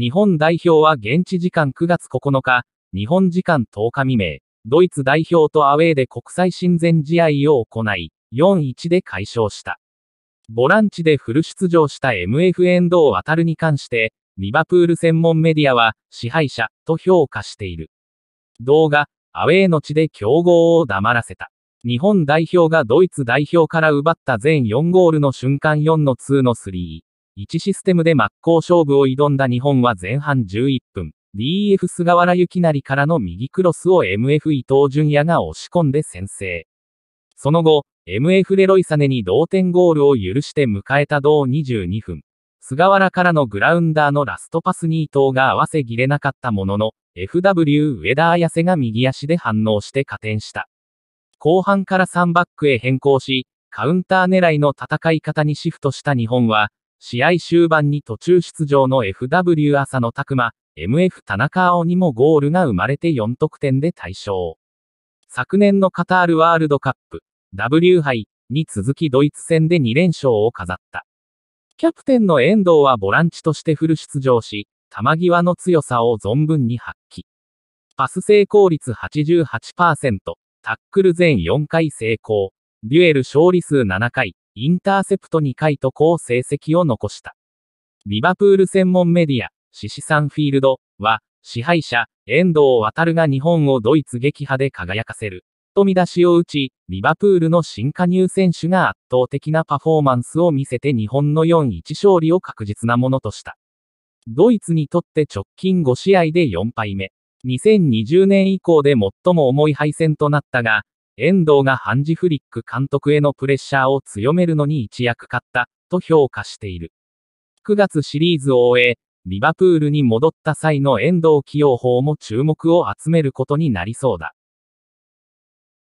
日本代表は現地時間9月9日、日本時間10日未明、ドイツ代表とアウェーで国際親善試合を行い、4-1で解消した。ボランチでフル出場した MF エンドを渡るに関して、リバプール専門メディアは、支配者、と評価している。動画、アウェーの地で強豪を黙らせた。日本代表がドイツ代表から奪った全4ゴールの瞬間4の2の3。1システムで真っ向勝負を挑んだ日本は前半11分、DF 菅原幸成からの右クロスを MF 伊藤純也が押し込んで先制。その後、MF レロイサネに同点ゴールを許して迎えた同22分、菅原からのグラウンダーのラストパスに伊藤が合わせ切れなかったものの、FW 上田綾瀬が右足で反応して加点した。後半から3バックへ変更し、カウンター狙いの戦い方にシフトした日本は、試合終盤に途中出場の FW 浅野拓磨、MF 田中青にもゴールが生まれて4得点で大勝。昨年のカタールワールドカップ、W 杯に続きドイツ戦で2連勝を飾った。キャプテンの遠藤はボランチとしてフル出場し、球際の強さを存分に発揮。パス成功率88%、タックル全4回成功、デュエル勝利数7回、インターセプト2回と好成績を残した。リバプール専門メディア、シシサンフィールドは、支配者、遠藤航が日本をドイツ撃破で輝かせる。と見出しを打ち、リバプールの新加入選手が圧倒的なパフォーマンスを見せて日本の4-1勝利を確実なものとした。ドイツにとって直近5試合で4敗目。2020年以降で最も重い敗戦となったが、遠藤がハンジ・フリック監督へのプレッシャーを強めるのに一役買った、と評価している。9月シリーズを終え、リバプールに戻った際の遠藤起用法も注目を集めることになりそうだ。